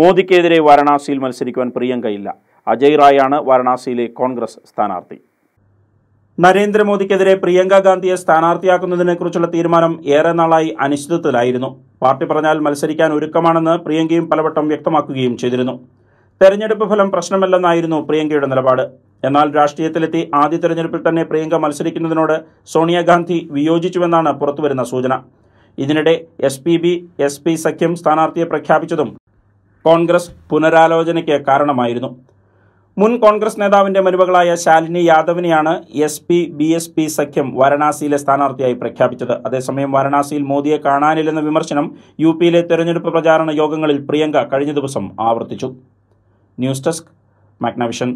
മോദിക്കെതിരെ വാരണാസിയിൽ മത്സരിക്കുവാൻ പ്രിയങ്കയില്ല അജയ് റായാണ് വാരണാസിയിലെ കോൺഗ്രസ് സ്ഥാനാർത്ഥി നരേന്ദ്രമോദിക്കെതിരെ പ്രിയങ്ക ഗാന്ധിയെ സ്ഥാനാർത്ഥിയാക്കുന്നതിനെക്കുറിച്ചുള്ള തീരുമാനം ഏറെ നാളായി അനിശ്ചിതത്വത്തിലായിരുന്നു പാർട്ടി പറഞ്ഞാൽ മത്സരിക്കാൻ ഒരുക്കമാണെന്ന് പ്രിയങ്കയും പലവട്ടം വ്യക്തമാക്കുകയും ചെയ്തിരുന്നു തെരഞ്ഞെടുപ്പ് ഫലം പ്രശ്നമല്ലെന്നായിരുന്നു പ്രിയങ്കയുടെ നിലപാട് എന്നാൽ രാഷ്ട്രീയത്തിലെത്തി ആദ്യ തെരഞ്ഞെടുപ്പിൽ തന്നെ പ്രിയങ്ക മത്സരിക്കുന്നതിനോട് സോണിയാഗാന്ധി വിയോജിച്ചുവെന്നാണ് പുറത്തുവരുന്ന സൂചന ഇതിനിടെ S P B S P സഖ്യം സ്ഥാനാർത്ഥിയെ പ്രഖ്യാപിച്ചതും കോൺഗ്രസ് പുനരാലോചനയ്ക്ക് കാരണമായിരുന്നു മുൻ കോൺഗ്രസ് നേതാവിൻ്റെ മരുമകളായ ശാലിനി യാദവിനെയാണ് S P B S P സഖ്യം വാരണാസിയിലെ സ്ഥാനാർത്ഥിയായി പ്രഖ്യാപിച്ചത് അതേസമയം വാരണാസിയിൽ മോദിയെ കാണാനില്ലെന്ന വിമർശനം യു പിയിലെ തെരഞ്ഞെടുപ്പ് പ്രചാരണ യോഗങ്ങളിൽ പ്രിയങ്ക കഴിഞ്ഞ ദിവസം ആവർത്തിച്ചു ന്യൂസ് ഡെസ്ക് മാഗ്നവിഷൻ